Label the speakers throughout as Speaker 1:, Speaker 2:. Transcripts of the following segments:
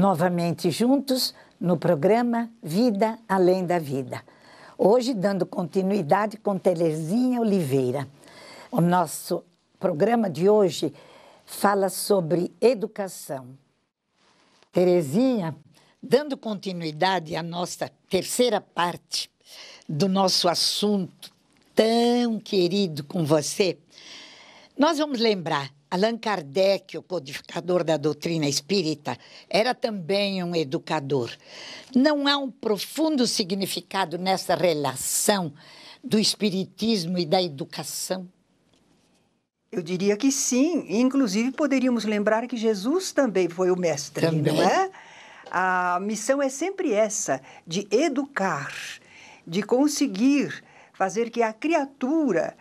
Speaker 1: novamente juntos no programa Vida Além da Vida. Hoje, dando continuidade com Terezinha Oliveira. O nosso programa de hoje fala sobre educação. Terezinha, dando continuidade à nossa terceira parte do nosso assunto tão querido com você, nós vamos lembrar Allan Kardec, o codificador da doutrina espírita, era também um educador. Não há um profundo significado nessa relação do espiritismo e da educação?
Speaker 2: Eu diria que sim. Inclusive, poderíamos lembrar que Jesus também foi o mestre, também. não é? A missão é sempre essa, de educar, de conseguir fazer que a criatura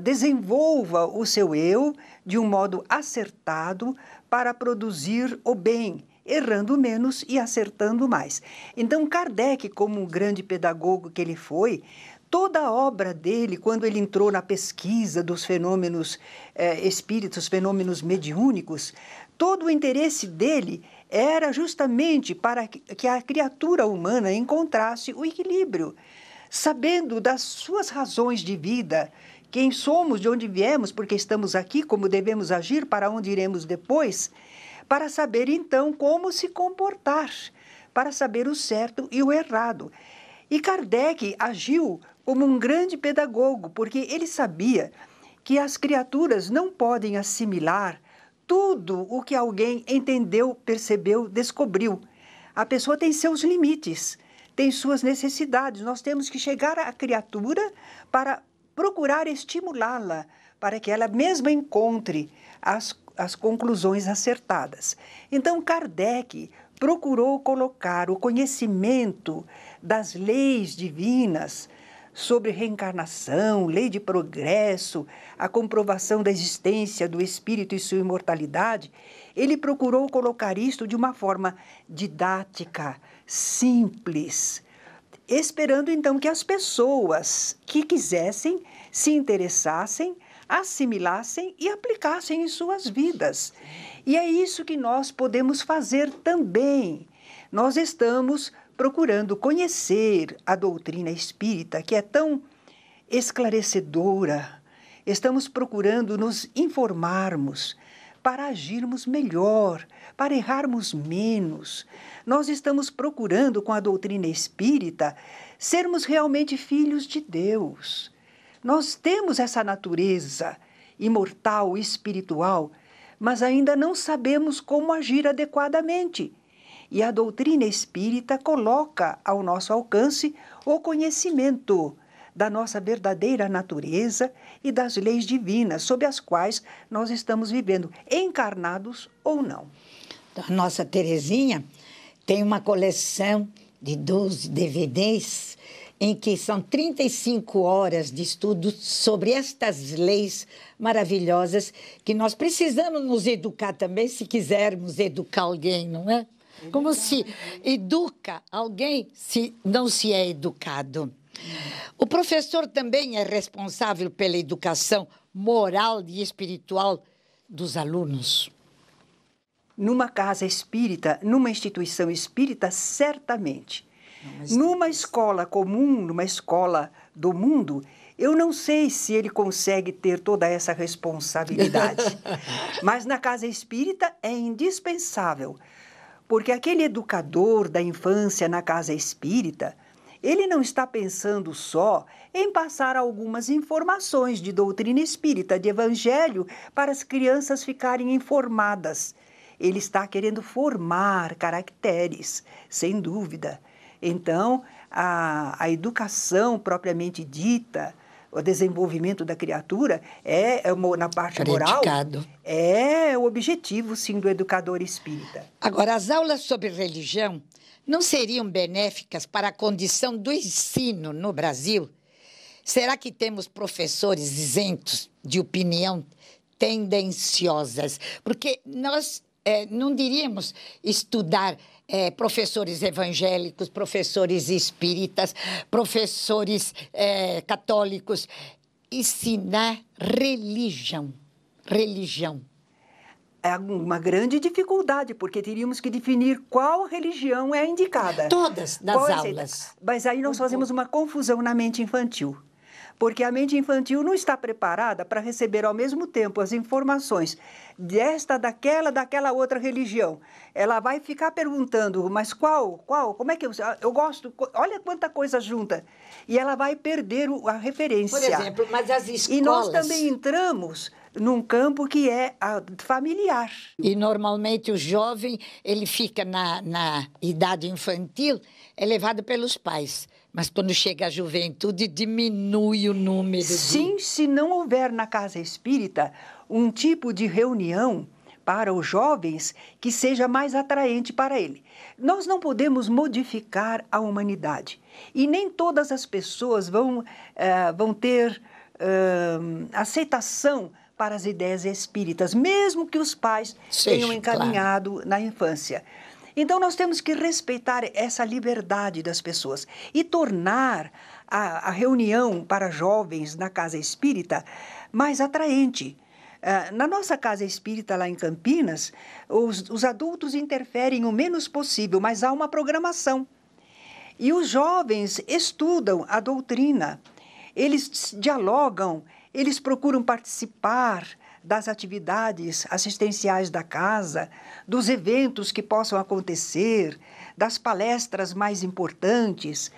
Speaker 2: desenvolva o seu eu de um modo acertado para produzir o bem, errando menos e acertando mais. Então, Kardec, como um grande pedagogo que ele foi, toda a obra dele, quando ele entrou na pesquisa dos fenômenos eh, espíritos, fenômenos mediúnicos, todo o interesse dele era justamente para que a criatura humana encontrasse o equilíbrio, sabendo das suas razões de vida quem somos, de onde viemos, porque estamos aqui, como devemos agir, para onde iremos depois, para saber então como se comportar, para saber o certo e o errado. E Kardec agiu como um grande pedagogo, porque ele sabia que as criaturas não podem assimilar tudo o que alguém entendeu, percebeu, descobriu. A pessoa tem seus limites, tem suas necessidades. Nós temos que chegar à criatura para procurar estimulá-la para que ela mesma encontre as, as conclusões acertadas. Então, Kardec procurou colocar o conhecimento das leis divinas sobre reencarnação, lei de progresso, a comprovação da existência do espírito e sua imortalidade, ele procurou colocar isto de uma forma didática, simples, esperando então que as pessoas que quisessem se interessassem, assimilassem e aplicassem em suas vidas. E é isso que nós podemos fazer também. Nós estamos procurando conhecer a doutrina espírita, que é tão esclarecedora. Estamos procurando nos informarmos para agirmos melhor, para errarmos menos. Nós estamos procurando, com a doutrina espírita, sermos realmente filhos de Deus. Nós temos essa natureza imortal, espiritual, mas ainda não sabemos como agir adequadamente. E a doutrina espírita coloca ao nosso alcance o conhecimento da nossa verdadeira natureza e das leis divinas sob as quais nós estamos vivendo, encarnados ou não. A nossa Terezinha tem uma coleção de
Speaker 1: 12 DVDs em que são 35 horas de estudo sobre estas leis maravilhosas que nós precisamos nos educar também se quisermos educar alguém, não é? Como se educa alguém se não se é educado. O professor também é responsável
Speaker 2: pela educação moral e espiritual dos alunos. Numa casa espírita, numa instituição espírita, certamente. Não, numa escola comum, numa escola do mundo, eu não sei se ele consegue ter toda essa responsabilidade. Mas na casa espírita é indispensável, porque aquele educador da infância na casa espírita ele não está pensando só em passar algumas informações de doutrina espírita, de evangelho, para as crianças ficarem informadas. Ele está querendo formar caracteres, sem dúvida. Então, a, a educação propriamente dita, o desenvolvimento da criatura é, é uma, na parte Predicado. moral é o objetivo sim do educador espírita. Agora as aulas sobre religião não seriam benéficas
Speaker 1: para a condição do ensino no Brasil? Será que temos professores isentos de opinião tendenciosas? Porque nós é, não diríamos estudar é, professores evangélicos, professores espíritas, professores é, católicos,
Speaker 2: ensinar religião. Religião é uma grande dificuldade, porque teríamos que definir qual religião é indicada. Todas nas é aulas. Mas aí nós fazemos uma confusão na mente infantil. Porque a mente infantil não está preparada para receber ao mesmo tempo as informações desta, daquela, daquela outra religião. Ela vai ficar perguntando, mas qual, qual, como é que eu, ah, eu gosto, olha quanta coisa junta. E ela vai perder a referência. Por exemplo, mas as escolas... E nós também entramos num campo que é ah, familiar. E
Speaker 1: normalmente o jovem, ele fica na, na idade infantil, é levado pelos pais. Mas quando chega a juventude, diminui o número. Sim,
Speaker 2: de... se não houver na casa espírita um tipo de reunião para os jovens que seja mais atraente para ele. Nós não podemos modificar a humanidade. E nem todas as pessoas vão, uh, vão ter uh, aceitação para as ideias espíritas, mesmo que os pais Seja, tenham encaminhado claro. na infância. Então, nós temos que respeitar essa liberdade das pessoas e tornar a, a reunião para jovens na casa espírita mais atraente. Ah, na nossa casa espírita, lá em Campinas, os, os adultos interferem o menos possível, mas há uma programação. E os jovens estudam a doutrina, eles dialogam, eles procuram participar das atividades assistenciais da casa, dos eventos que possam acontecer, das palestras mais importantes.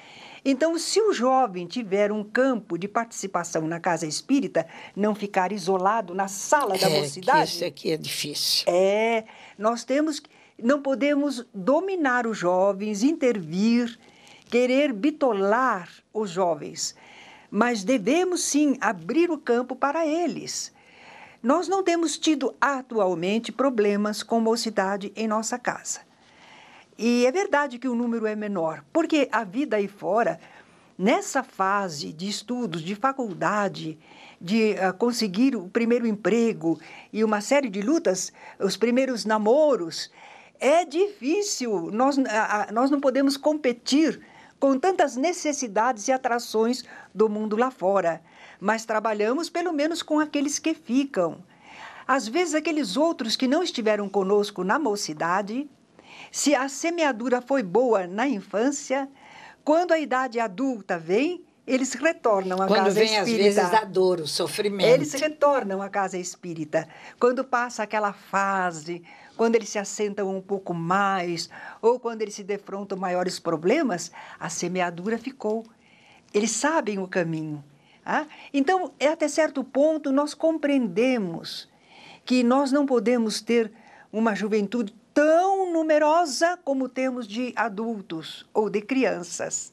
Speaker 2: Então, se o jovem tiver um campo de participação na casa espírita, não ficar isolado na sala é, da mocidade. isso aqui é difícil. É, nós temos não podemos dominar os jovens, intervir, querer bitolar os jovens mas devemos sim abrir o campo para eles. Nós não temos tido atualmente problemas com mocidade em nossa casa. E é verdade que o número é menor, porque a vida aí fora, nessa fase de estudos, de faculdade, de uh, conseguir o primeiro emprego e uma série de lutas, os primeiros namoros, é difícil. Nós, uh, nós não podemos competir com tantas necessidades e atrações do mundo lá fora, mas trabalhamos pelo menos com aqueles que ficam. Às vezes, aqueles outros que não estiveram conosco na mocidade, se a semeadura foi boa na infância, quando a idade adulta vem, eles retornam à Quando casa vem, espírita. Quando vem, às vezes, a
Speaker 1: dor, o sofrimento. Eles
Speaker 2: retornam à casa espírita. Quando passa aquela fase quando eles se assentam um pouco mais, ou quando eles se defrontam maiores problemas, a semeadura ficou. Eles sabem o caminho. Ah? Então, é até certo ponto, nós compreendemos que nós não podemos ter uma juventude tão numerosa como temos de adultos ou de crianças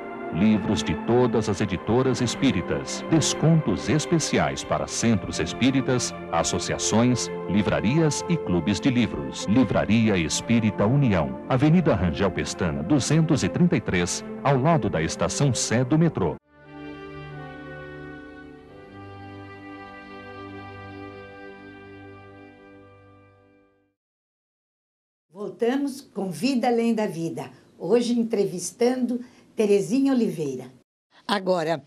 Speaker 2: livros de todas as editoras espíritas, descontos especiais para centros espíritas, associações, livrarias e clubes de livros. Livraria Espírita União, Avenida Rangel Pestana, 233, ao lado da estação Sé do metrô.
Speaker 1: Voltamos com Vida Além da Vida, hoje entrevistando Terezinha Oliveira. Agora,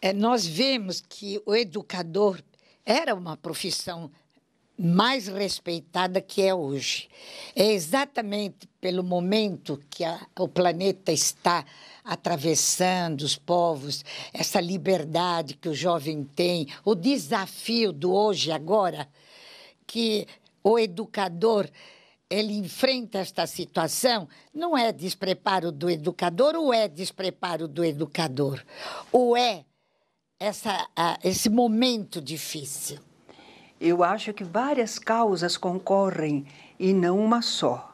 Speaker 1: é, nós vemos que o educador era uma profissão mais respeitada que é hoje. É exatamente pelo momento que a, o planeta está atravessando, os povos, essa liberdade que o jovem tem, o desafio do hoje agora, que o educador ele enfrenta esta situação, não é despreparo do educador ou é despreparo do educador? Ou é
Speaker 2: essa, esse momento difícil? Eu acho que várias causas concorrem e não uma só.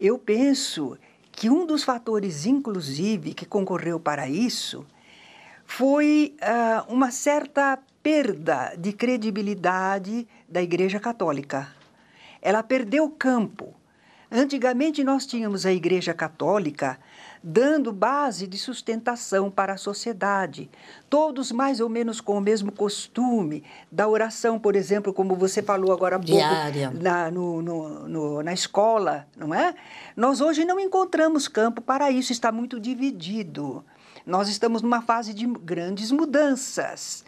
Speaker 2: Eu penso que um dos fatores, inclusive, que concorreu para isso foi uh, uma certa perda de credibilidade da Igreja Católica. Ela perdeu campo. Antigamente nós tínhamos a Igreja Católica dando base de sustentação para a sociedade, todos mais ou menos com o mesmo costume da oração, por exemplo, como você falou agora pouco, na, no, no, no, na escola, não é? Nós hoje não encontramos campo para isso, está muito dividido. Nós estamos numa fase de grandes mudanças.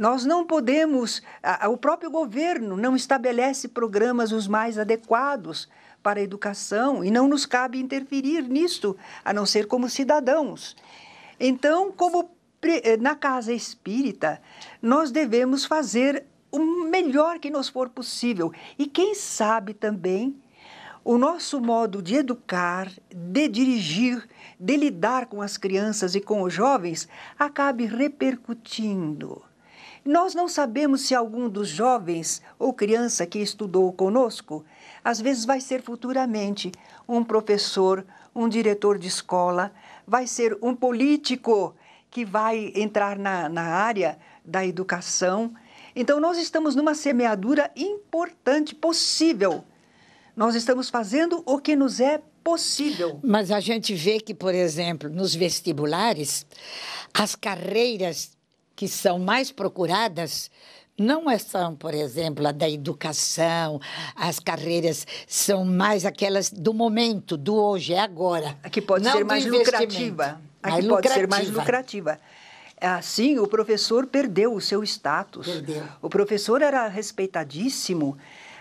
Speaker 2: Nós não podemos, a, o próprio governo não estabelece programas os mais adequados para a educação e não nos cabe interferir nisto, a não ser como cidadãos. Então, como eh, na casa espírita, nós devemos fazer o melhor que nos for possível e quem sabe também o nosso modo de educar, de dirigir, de lidar com as crianças e com os jovens acabe repercutindo nós não sabemos se algum dos jovens ou criança que estudou conosco, às vezes vai ser futuramente um professor, um diretor de escola, vai ser um político que vai entrar na, na área da educação. Então, nós estamos numa semeadura importante, possível. Nós estamos fazendo o que nos é possível.
Speaker 1: Mas a gente vê que, por exemplo, nos vestibulares, as carreiras que são mais procuradas não é são, por exemplo, a da educação, as carreiras são mais aquelas do momento, do hoje, é agora.
Speaker 2: A que pode não ser mais lucrativa. A que lucrativa. pode ser mais lucrativa. Assim, o professor perdeu o seu status. Perdeu. O professor era respeitadíssimo.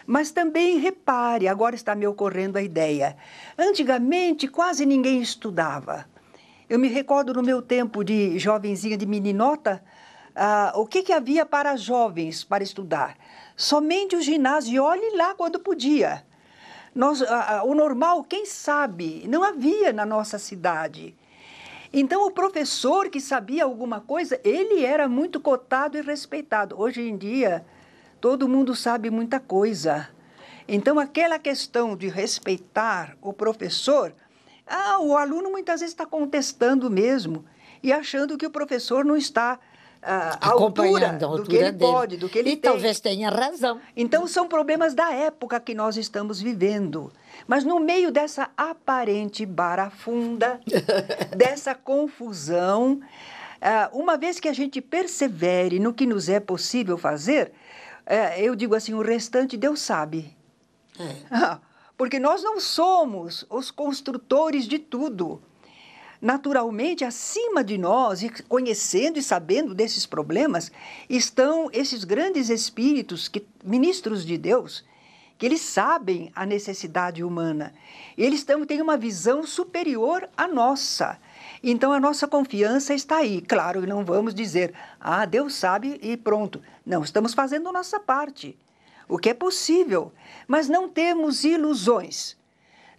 Speaker 2: Mas também repare, agora está me ocorrendo a ideia. Antigamente, quase ninguém estudava. Eu me recordo no meu tempo de jovenzinha, de meninota, ah, o que, que havia para jovens para estudar? Somente o ginásio, e olhe lá quando podia. Nós, ah, ah, o normal, quem sabe, não havia na nossa cidade. Então, o professor que sabia alguma coisa, ele era muito cotado e respeitado. Hoje em dia, todo mundo sabe muita coisa. Então, aquela questão de respeitar o professor, ah, o aluno muitas vezes está contestando mesmo e achando que o professor não está a altura, a altura do que ele dele. pode, do que ele e tem. E talvez tenha razão. Então, são problemas da época que nós estamos vivendo. Mas no meio dessa aparente barafunda, dessa confusão, é, uma vez que a gente persevere no que nos é possível fazer, é, eu digo assim, o restante Deus sabe. É. Porque nós não somos os construtores de tudo naturalmente acima de nós, e conhecendo e sabendo desses problemas, estão esses grandes espíritos, que, ministros de Deus, que eles sabem a necessidade humana. Eles têm uma visão superior à nossa. Então a nossa confiança está aí. Claro, não vamos dizer, ah, Deus sabe e pronto. Não, estamos fazendo a nossa parte, o que é possível, mas não temos ilusões.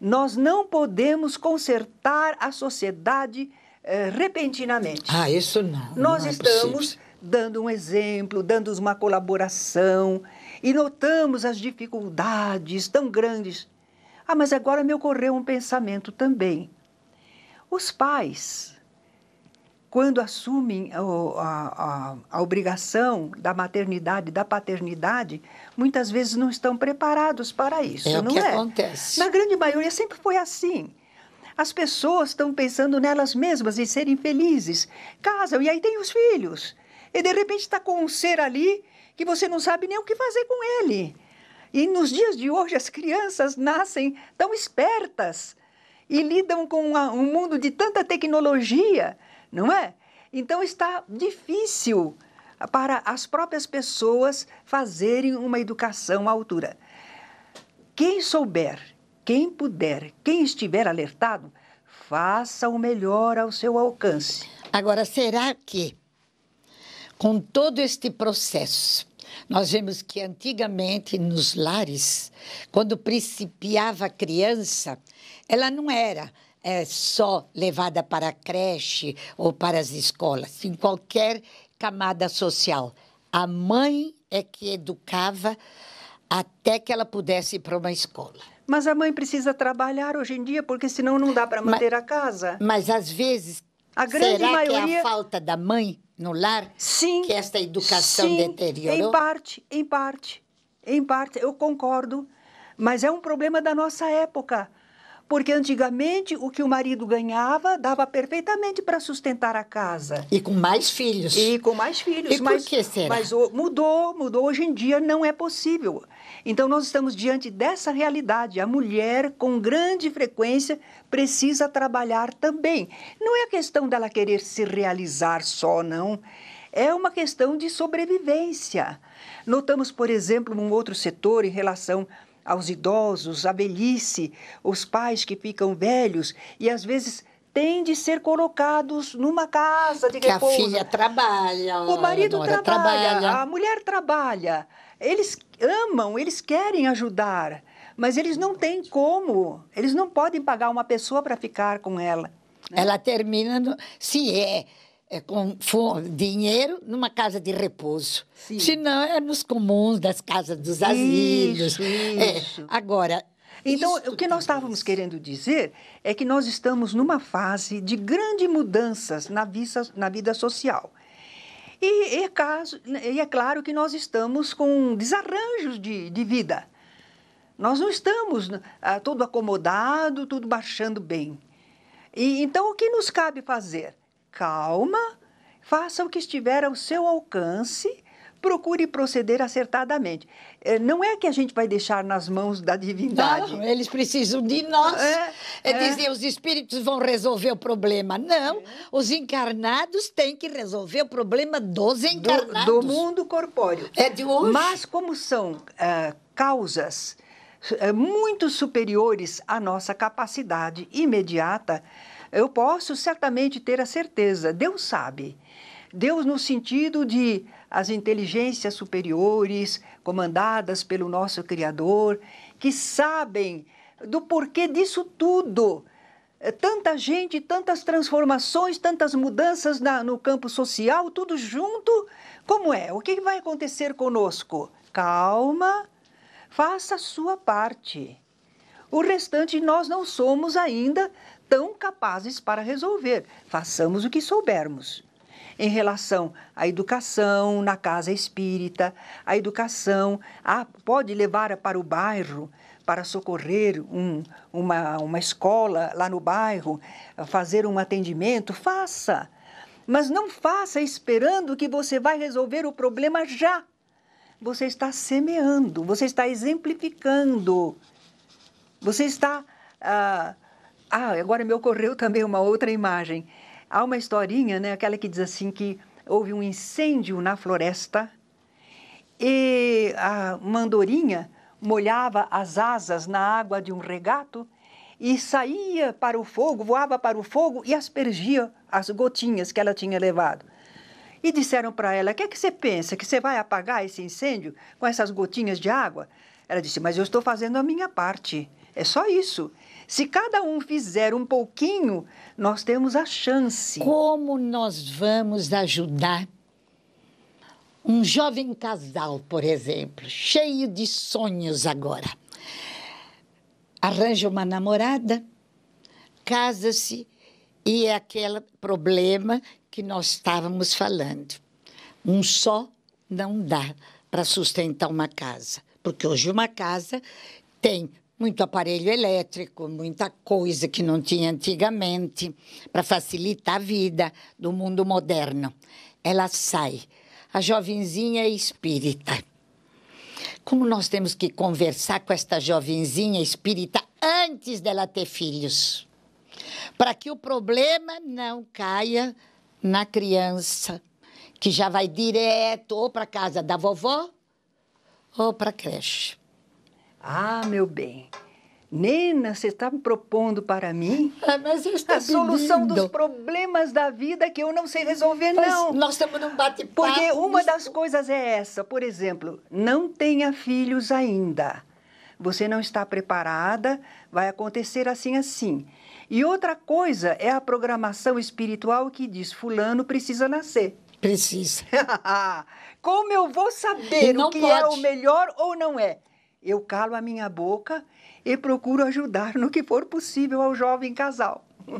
Speaker 2: Nós não podemos consertar a sociedade eh, repentinamente. Ah, isso não. Nós não é estamos é dando um exemplo, dando uma colaboração e notamos as dificuldades tão grandes. Ah, mas agora me ocorreu um pensamento também. Os pais quando assumem a, a, a, obrigação da maternidade, da paternidade, muitas vezes não estão preparados para isso. É o não que é? acontece. Na grande maioria sempre foi assim. As pessoas estão pensando nelas mesmas e serem felizes, casam e aí tem os filhos. E de repente está com um ser ali que você não sabe nem o que fazer com ele. E nos dias de hoje as crianças nascem tão espertas e lidam com um mundo de tanta tecnologia não é? Então está difícil para as próprias pessoas fazerem uma educação à altura. Quem souber, quem puder, quem estiver alertado, faça o melhor ao seu alcance. Agora, será que
Speaker 1: com todo este processo nós vemos que antigamente nos lares, quando principiava a criança, ela não era é, só levada para a creche ou para as escolas, em qualquer camada social. A mãe é que educava
Speaker 2: até que ela pudesse ir para uma escola. Mas a mãe precisa trabalhar hoje em dia, porque senão não dá para manter mas, a casa. Mas às vezes, a grande será maioria... que é a falta da mãe no lar sim, que esta educação sim, deteriorou? Em parte, em parte, em parte, eu concordo. Mas é um problema da nossa época. Porque antigamente o que o marido ganhava dava perfeitamente para sustentar a casa. E com mais filhos. E com mais filhos. E mas, o que será? Mas mudou, mudou. Hoje em dia não é possível. Então nós estamos diante dessa realidade. A mulher, com grande frequência, precisa trabalhar também. Não é questão dela querer se realizar só, não. É uma questão de sobrevivência. Notamos, por exemplo, num outro setor em relação aos idosos, à velhice, os pais que ficam velhos e às vezes têm de ser colocados numa casa de que repouso. a filha trabalha, o marido trabalha, trabalha, a mulher trabalha. Eles amam, eles querem ajudar, mas eles não têm como. Eles não podem pagar uma pessoa para ficar com ela. Né? Ela termina no... se é é, com
Speaker 1: dinheiro numa casa de repouso. Sim. Senão é nos comuns das casas dos asilos. É, isso, isso. É,
Speaker 2: agora. Então, o que nós estávamos querendo dizer é que nós estamos numa fase de grandes mudanças na, na vida social. E é, caso, e é claro que nós estamos com desarranjos de, de vida. Nós não estamos ah, todo acomodado, tudo baixando bem. E, então, o que nos cabe fazer? calma, faça o que estiver ao seu alcance, procure proceder acertadamente. É, não é que a gente vai deixar nas mãos da divindade. Não, eles precisam de nós. É, é, é.
Speaker 1: os espíritos vão resolver o problema. Não, é. os encarnados têm que resolver o problema
Speaker 2: dos encarnados. Do, do mundo corpóreo. É de hoje. Mas como são é, causas é, muito superiores à nossa capacidade imediata, eu posso certamente ter a certeza, Deus sabe. Deus no sentido de as inteligências superiores, comandadas pelo nosso Criador, que sabem do porquê disso tudo. É tanta gente, tantas transformações, tantas mudanças na, no campo social, tudo junto. Como é? O que vai acontecer conosco? Calma, faça a sua parte. O restante nós não somos ainda tão capazes para resolver. Façamos o que soubermos. Em relação à educação na casa espírita, a educação a, pode levar para o bairro, para socorrer um, uma, uma escola lá no bairro, fazer um atendimento, faça. Mas não faça esperando que você vai resolver o problema já. Você está semeando, você está exemplificando, você está. Ah, ah, agora me ocorreu também uma outra imagem. Há uma historinha, né, aquela que diz assim que houve um incêndio na floresta e a mandorinha molhava as asas na água de um regato e saía para o fogo, voava para o fogo e aspergia as gotinhas que ela tinha levado. E disseram para ela: O que, é que você pensa? Que você vai apagar esse incêndio com essas gotinhas de água? Ela disse: Mas eu estou fazendo a minha parte. É só isso. Se cada um fizer um pouquinho, nós temos a chance.
Speaker 1: Como nós vamos ajudar um jovem casal, por exemplo, cheio de sonhos agora? Arranja uma namorada, casa-se e é aquele problema que nós estávamos falando. Um só não dá para sustentar uma casa, porque hoje uma casa tem muito aparelho elétrico, muita coisa que não tinha antigamente, para facilitar a vida do mundo moderno. Ela sai. A jovenzinha é espírita. Como nós temos que conversar com esta jovenzinha espírita antes dela ter filhos? Para que o problema não caia na criança, que já vai direto ou para casa da vovó ou para a creche.
Speaker 2: Ah, meu bem, Nena, você está me propondo para mim ah, a solução dos problemas da vida que eu não sei resolver, mas não. Nós estamos num bate-papo. Porque uma das coisas é essa, por exemplo, não tenha filhos ainda. Você não está preparada, vai acontecer assim, assim. E outra coisa é a programação espiritual que diz: Fulano precisa nascer. Precisa. Como eu vou saber o que é pode. é o melhor ou não é? Eu calo a minha boca e procuro ajudar no que for possível ao jovem casal.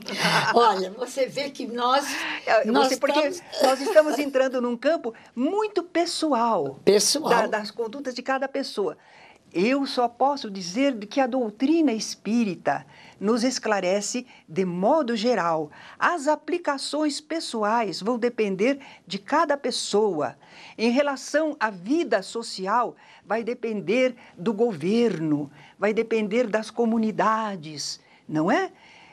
Speaker 2: Olha,
Speaker 1: você vê que nós. É, nós você, porque estamos... nós estamos
Speaker 2: entrando num campo muito pessoal. Pessoal. Da, das condutas de cada pessoa. Eu só posso dizer que a doutrina espírita nos esclarece de modo geral. As aplicações pessoais vão depender de cada pessoa. Em relação à vida social, vai depender do governo, vai depender das comunidades, não é?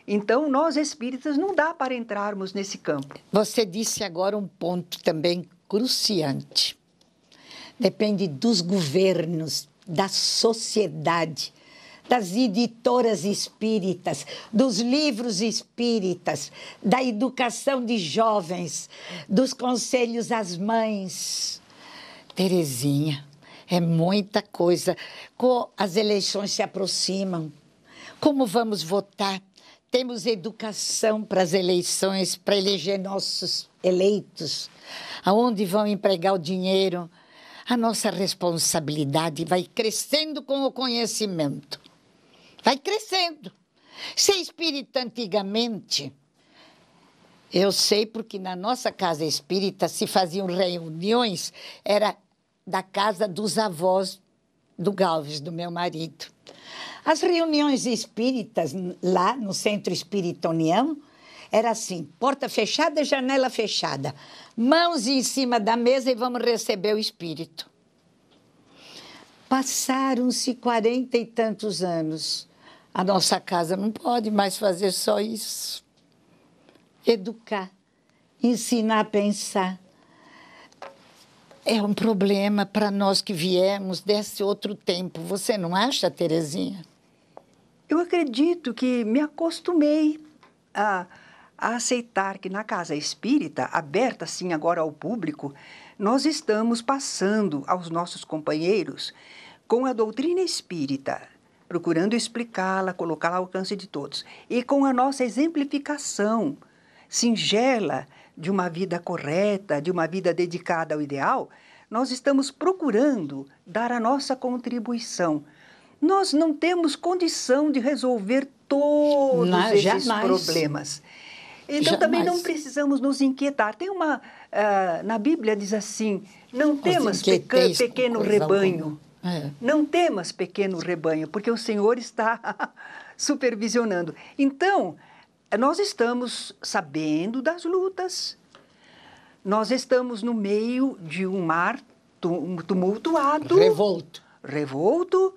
Speaker 2: Então, nós espíritas não dá para entrarmos nesse campo. Você disse agora um ponto também
Speaker 1: cruciante. Depende dos governos da sociedade, das editoras espíritas, dos livros espíritas, da educação de jovens, dos conselhos às mães. Terezinha, é muita coisa. As eleições se aproximam. Como vamos votar? Temos educação para as eleições, para eleger nossos eleitos. Aonde vão empregar o dinheiro? a nossa responsabilidade vai crescendo com o conhecimento. Vai crescendo. Ser espírita antigamente, eu sei porque na nossa casa espírita se faziam reuniões, era da casa dos avós do Galves, do meu marido. As reuniões espíritas lá no Centro Espírita União era assim: porta fechada, janela fechada. Mãos em cima da mesa e vamos receber o espírito. Passaram-se quarenta e tantos anos. A nossa casa não pode mais fazer só isso. Educar, ensinar a pensar. É um problema para nós que viemos desse outro tempo. Você não acha, Terezinha?
Speaker 2: Eu acredito que me acostumei a a aceitar que na casa espírita, aberta sim agora ao público, nós estamos passando aos nossos companheiros com a doutrina espírita, procurando explicá-la, colocá-la ao alcance de todos, e com a nossa exemplificação singela de uma vida correta, de uma vida dedicada ao ideal, nós estamos procurando dar a nossa contribuição. Nós não temos condição de resolver todos não, esses jamais. problemas. Então Jamais. também não precisamos nos inquietar. Tem uma. Uh, na Bíblia diz assim: não temas peca, pequeno rebanho. É. Não temas pequeno rebanho, porque o Senhor está supervisionando. Então, nós estamos sabendo das lutas, nós estamos no meio de um mar tumultuado. Revolto. Revolto,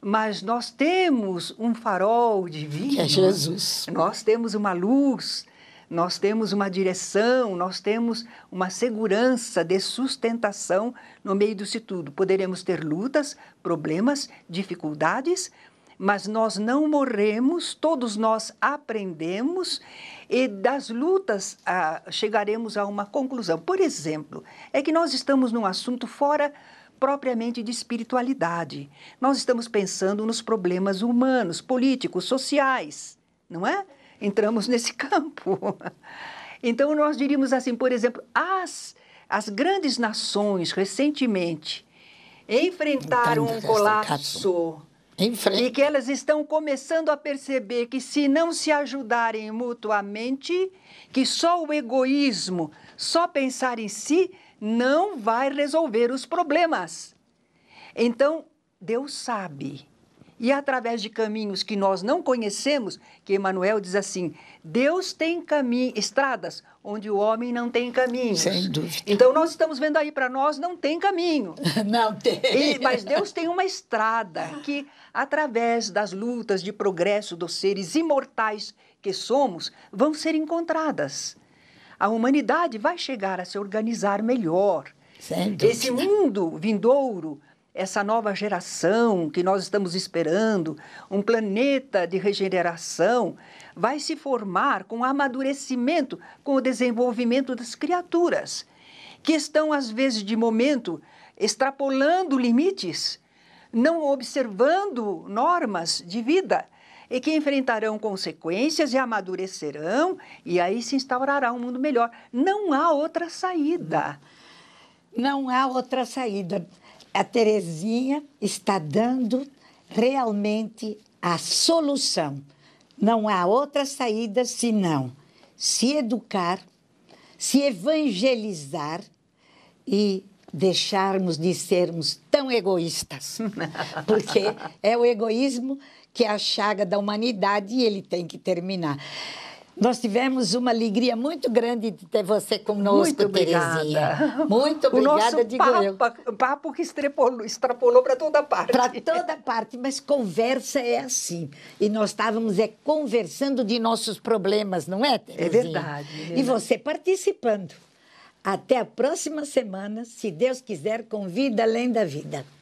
Speaker 2: mas nós temos um farol divino. Que é Jesus. Nós temos uma luz nós temos uma direção, nós temos uma segurança de sustentação no meio disso tudo. Poderemos ter lutas, problemas, dificuldades, mas nós não morremos, todos nós aprendemos e das lutas ah, chegaremos a uma conclusão. Por exemplo, é que nós estamos num assunto fora propriamente de espiritualidade. Nós estamos pensando nos problemas humanos, políticos, sociais, não é? entramos nesse campo. Então, nós diríamos assim, por exemplo, as, as grandes nações recentemente enfrentaram um colapso. E que elas estão começando a perceber que se não se ajudarem mutuamente, que só o egoísmo, só pensar em si, não vai resolver os problemas. Então, Deus sabe e através de caminhos que nós não conhecemos, que Emmanuel diz assim: Deus tem caminho, estradas onde o homem não tem caminho. Sem dúvida. Então nós estamos vendo aí para nós não tem caminho. não tem. E, mas Deus tem uma estrada que através das lutas de progresso dos seres imortais que somos vão ser encontradas. A humanidade vai chegar a se organizar melhor. Sem dúvida. Esse mundo vindouro essa nova geração que nós estamos esperando, um planeta de regeneração, vai se formar com o amadurecimento, com o desenvolvimento das criaturas, que estão, às vezes, de momento, extrapolando limites, não observando normas de vida e que enfrentarão consequências e amadurecerão, e aí se instaurará um mundo melhor. Não há outra saída. Não há outra saída a Terezinha está dando
Speaker 1: realmente a solução. Não há outra saída senão se educar, se evangelizar e deixarmos de sermos tão egoístas. Porque é o egoísmo que é a chaga da humanidade e ele tem que terminar. Nós tivemos uma alegria muito grande de ter você conosco, muito obrigada. Terezinha. Muito obrigada, digo
Speaker 2: papo, eu. papo que extrapolou, extrapolou para toda parte. Para toda
Speaker 1: parte, mas conversa é assim. E nós estávamos é, conversando de nossos problemas, não é, Terezinha? É verdade. É verdade. E você participando. Até a próxima semana, se Deus quiser, com vida além da vida.